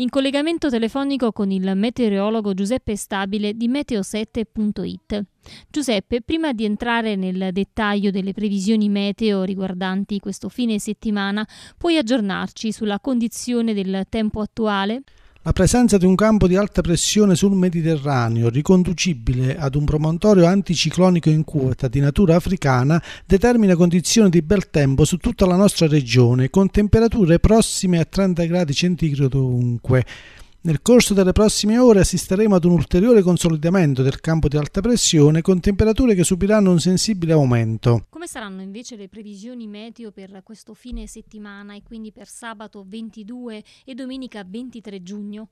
in collegamento telefonico con il meteorologo Giuseppe Stabile di meteo7.it. Giuseppe, prima di entrare nel dettaglio delle previsioni meteo riguardanti questo fine settimana, puoi aggiornarci sulla condizione del tempo attuale? La presenza di un campo di alta pressione sul Mediterraneo, riconducibile ad un promontorio anticiclonico in quota di natura africana, determina condizioni di bel tempo su tutta la nostra regione, con temperature prossime a 30 gradi centigradi ovunque. Nel corso delle prossime ore assisteremo ad un ulteriore consolidamento del campo di alta pressione con temperature che subiranno un sensibile aumento. Come saranno invece le previsioni meteo per questo fine settimana e quindi per sabato 22 e domenica 23 giugno?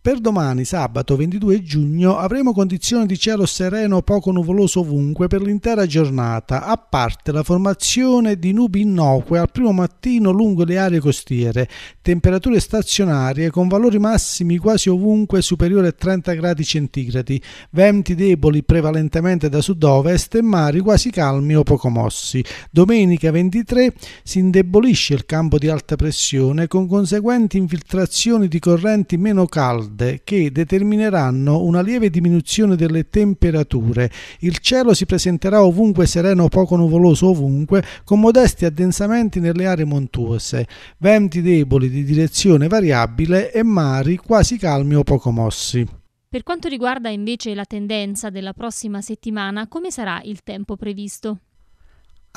Per domani, sabato 22 giugno, avremo condizioni di cielo sereno poco nuvoloso ovunque per l'intera giornata, a parte la formazione di nubi innocue al primo mattino lungo le aree costiere, temperature stazionarie con valori massimi quasi ovunque superiori a 30 gradi centigradi, venti deboli prevalentemente da sud-ovest e mari quasi calmi o poco mossi. Domenica 23 si indebolisce il campo di alta pressione con conseguenti infiltrazioni di correnti meno calde calde che determineranno una lieve diminuzione delle temperature. Il cielo si presenterà ovunque sereno, o poco nuvoloso ovunque, con modesti addensamenti nelle aree montuose, venti deboli di direzione variabile e mari quasi calmi o poco mossi. Per quanto riguarda invece la tendenza della prossima settimana, come sarà il tempo previsto?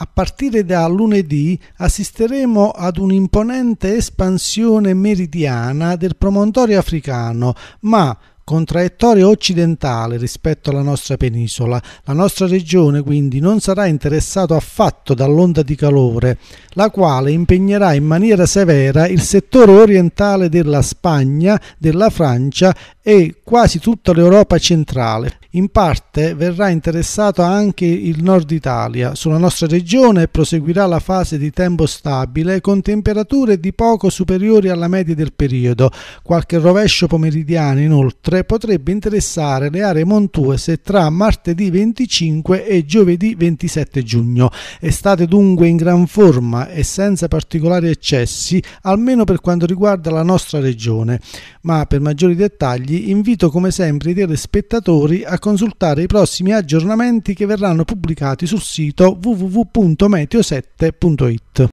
A partire da lunedì assisteremo ad un'imponente espansione meridiana del promontorio africano, ma con traiettoria occidentale rispetto alla nostra penisola. La nostra regione quindi non sarà interessata affatto dall'onda di calore, la quale impegnerà in maniera severa il settore orientale della Spagna, della Francia e quasi tutta l'Europa centrale. In parte verrà interessato anche il nord Italia. Sulla nostra regione proseguirà la fase di tempo stabile con temperature di poco superiori alla media del periodo. Qualche rovescio pomeridiano inoltre potrebbe interessare le aree montuose tra martedì 25 e giovedì 27 giugno. Estate dunque in gran forma e senza particolari eccessi, almeno per quanto riguarda la nostra regione. Ma per maggiori dettagli consigli invito come sempre i telespettatori a consultare i prossimi aggiornamenti che verranno pubblicati sul sito www.meteo7.it.